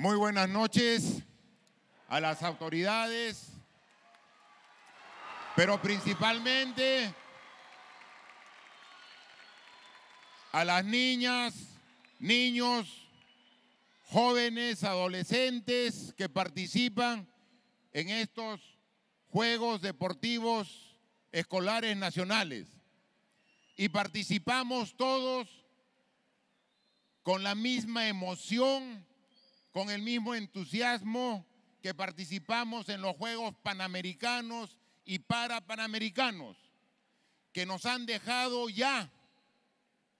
Muy buenas noches a las autoridades, pero principalmente a las niñas, niños, jóvenes, adolescentes que participan en estos Juegos Deportivos Escolares Nacionales. Y participamos todos con la misma emoción con el mismo entusiasmo que participamos en los Juegos Panamericanos y panamericanos, que nos han dejado ya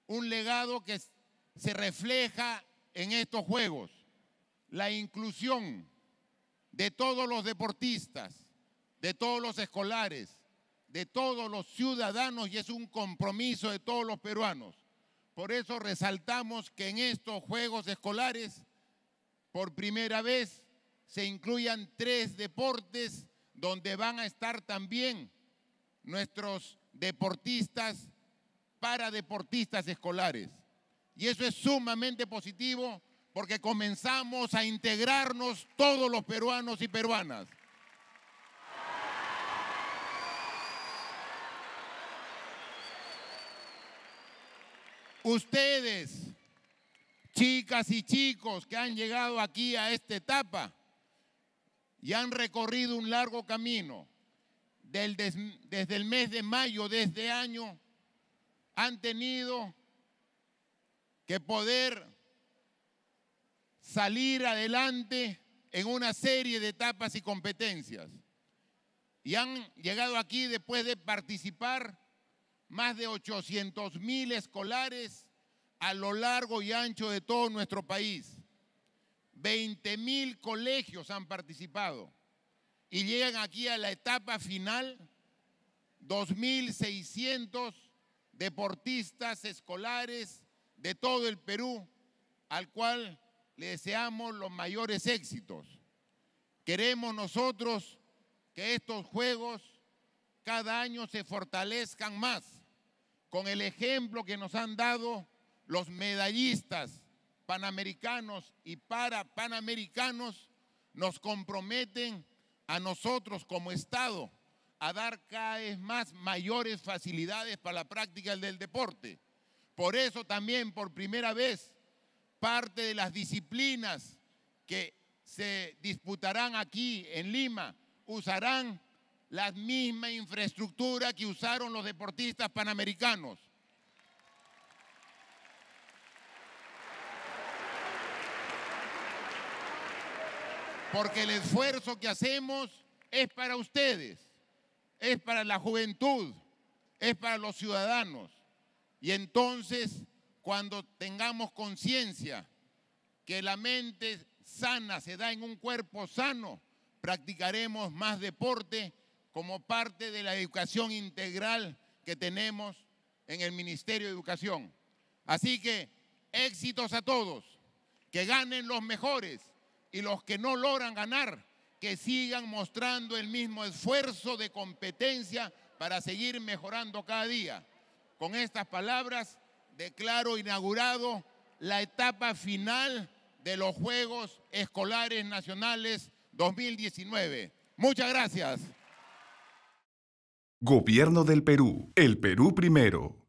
un legado que se refleja en estos Juegos, la inclusión de todos los deportistas, de todos los escolares, de todos los ciudadanos y es un compromiso de todos los peruanos. Por eso resaltamos que en estos Juegos Escolares por primera vez se incluyan tres deportes donde van a estar también nuestros deportistas para deportistas escolares. Y eso es sumamente positivo porque comenzamos a integrarnos todos los peruanos y peruanas. Ustedes chicas y chicos que han llegado aquí a esta etapa y han recorrido un largo camino desde el mes de mayo de este año, han tenido que poder salir adelante en una serie de etapas y competencias. Y han llegado aquí después de participar más de 800 mil escolares a lo largo y ancho de todo nuestro país. 20.000 mil colegios han participado y llegan aquí a la etapa final 2.600 deportistas escolares de todo el Perú, al cual le deseamos los mayores éxitos. Queremos nosotros que estos Juegos cada año se fortalezcan más con el ejemplo que nos han dado los medallistas panamericanos y para panamericanos nos comprometen a nosotros como Estado a dar cada vez más mayores facilidades para la práctica del deporte. Por eso también, por primera vez, parte de las disciplinas que se disputarán aquí en Lima usarán la misma infraestructura que usaron los deportistas panamericanos. porque el esfuerzo que hacemos es para ustedes, es para la juventud, es para los ciudadanos. Y entonces, cuando tengamos conciencia que la mente sana se da en un cuerpo sano, practicaremos más deporte como parte de la educación integral que tenemos en el Ministerio de Educación. Así que éxitos a todos, que ganen los mejores, y los que no logran ganar, que sigan mostrando el mismo esfuerzo de competencia para seguir mejorando cada día. Con estas palabras, declaro inaugurado la etapa final de los Juegos Escolares Nacionales 2019. Muchas gracias. Gobierno del Perú. El Perú primero.